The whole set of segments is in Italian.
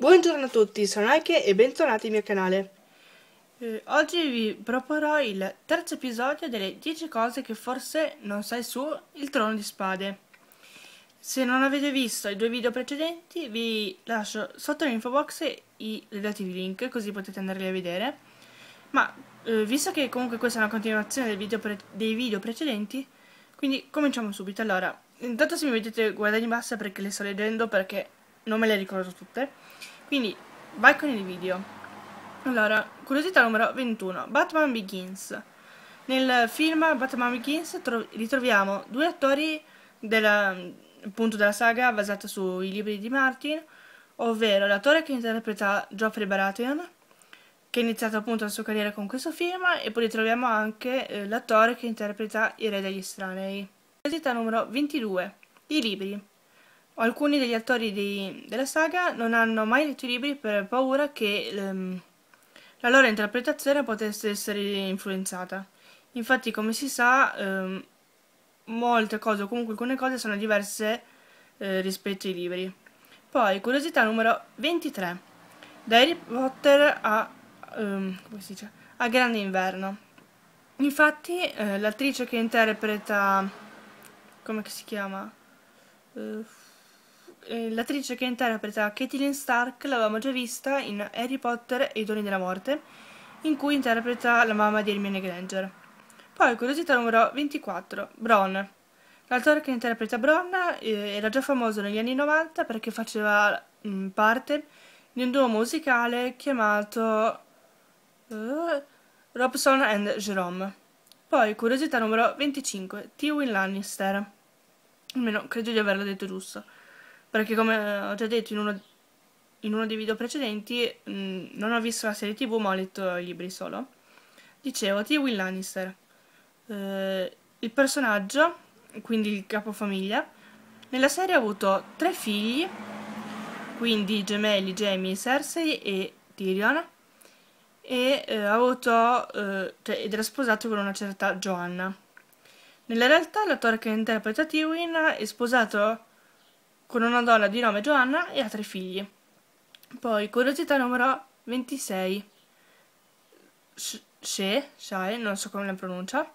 Buongiorno a tutti, sono Ike e bentornati al mio canale. Eh, oggi vi proporrò il terzo episodio delle 10 cose che forse non sai su Il Trono di Spade. Se non avete visto i due video precedenti vi lascio sotto l'info box i relativi link così potete andarli a vedere. Ma eh, visto che comunque questa è una continuazione video dei video precedenti, quindi cominciamo subito. Allora, intanto se mi vedete guardate in bassa perché le sto leggendo perché non me le ricordo tutte. Quindi vai con il video. Allora, curiosità numero 21, Batman Begins. Nel film Batman Begins ritroviamo due attori della, appunto, della saga basata sui libri di Martin, ovvero l'attore che interpreta Geoffrey Baratheon, che ha iniziato appunto la sua carriera con questo film, e poi ritroviamo anche eh, l'attore che interpreta il Re degli Estranei. Curiosità numero 22, i libri. Alcuni degli attori di, della saga non hanno mai letto i libri per paura che ehm, la loro interpretazione potesse essere influenzata. Infatti, come si sa, ehm, molte cose, o comunque alcune cose, sono diverse eh, rispetto ai libri. Poi, curiosità numero 23. Da Harry Potter a, ehm, a Grande Inverno. Infatti, eh, l'attrice che interpreta... come si chiama? Uh, eh, l'attrice che interpreta Kathleen Stark l'avevamo già vista in Harry Potter e i Doni della Morte, in cui interpreta la mamma di Hermione Granger. Poi, curiosità numero 24, Bron. L'attore che interpreta Bron eh, era già famoso negli anni 90 perché faceva mh, mm, parte di un duo musicale chiamato uh, Robson and Jerome. Poi, curiosità numero 25, Tywin Lannister. Almeno credo di averlo detto giusto perché come ho già detto in uno, in uno dei video precedenti mh, non ho visto la serie tv ma ho letto i libri solo dicevo Tywin Lannister eh, il personaggio quindi il capofamiglia nella serie ha avuto tre figli quindi gemelli, Jamie, Cersei e Tyrion e eh, ha avuto eh, cioè, ed era sposato con una certa Joanna nella realtà l'attore che interpreta Tywin è sposato con una donna di nome Giovanna e ha tre figli. Poi, curiosità numero 26. Se, sai, non so come la pronuncia.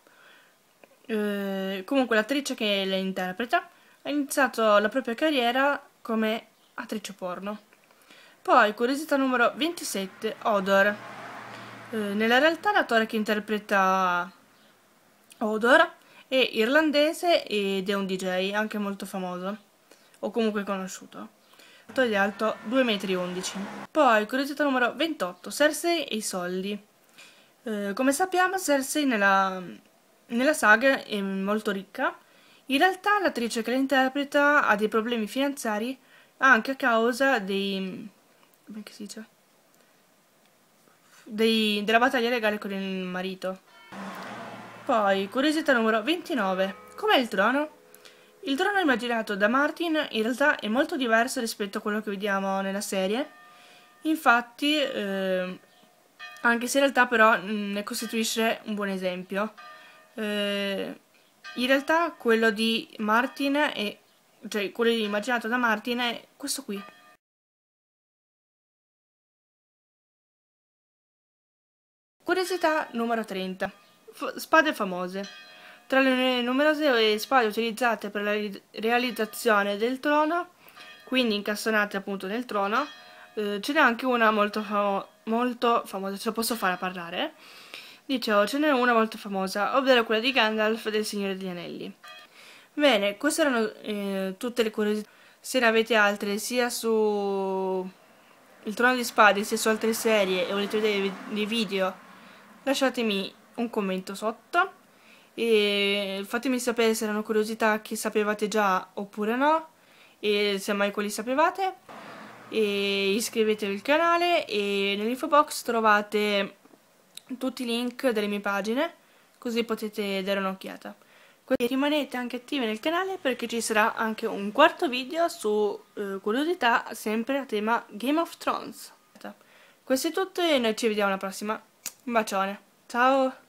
Eh, comunque l'attrice che la interpreta ha iniziato la propria carriera come attrice porno. Poi, curiosità numero 27, Odor. Eh, nella realtà l'attore che interpreta Odor è irlandese ed è un DJ, anche molto famoso o comunque conosciuto. Toglie alto 2,11 m. Poi, curiosità numero 28, Cersei e i soldi. Eh, come sappiamo, Cersei nella, nella saga è molto ricca. In realtà l'attrice che la interpreta ha dei problemi finanziari anche a causa dei... come si dice? Dei, della battaglia legale con il marito. Poi, curiosità numero 29. Com'è il trono? Il drone immaginato da Martin in realtà è molto diverso rispetto a quello che vediamo nella serie, infatti eh, anche se in realtà però mm, ne costituisce un buon esempio. Eh, in realtà quello di Martin è, cioè quello immaginato da Martin è questo qui. Curiosità numero 30. F spade famose. Tra le numerose spade utilizzate per la realizzazione del trono, quindi incastonate appunto nel trono, eh, ce n'è anche una molto, famo molto famosa, ce la posso fare a parlare? Dicevo, ce n'è una molto famosa, ovvero quella di Gandalf del Signore degli Anelli. Bene, queste erano eh, tutte le curiosità. Se ne avete altre sia su Il Trono di Spade sia su altre serie e volete vedere dei video, lasciatemi un commento sotto e fatemi sapere se erano curiosità che sapevate già oppure no e se mai quelli sapevate e iscrivetevi al canale e nell'info box trovate tutti i link delle mie pagine così potete dare un'occhiata quindi rimanete anche attivi nel canale perché ci sarà anche un quarto video su eh, curiosità sempre a tema Game of Thrones questo è tutto e noi ci vediamo alla prossima un bacione, ciao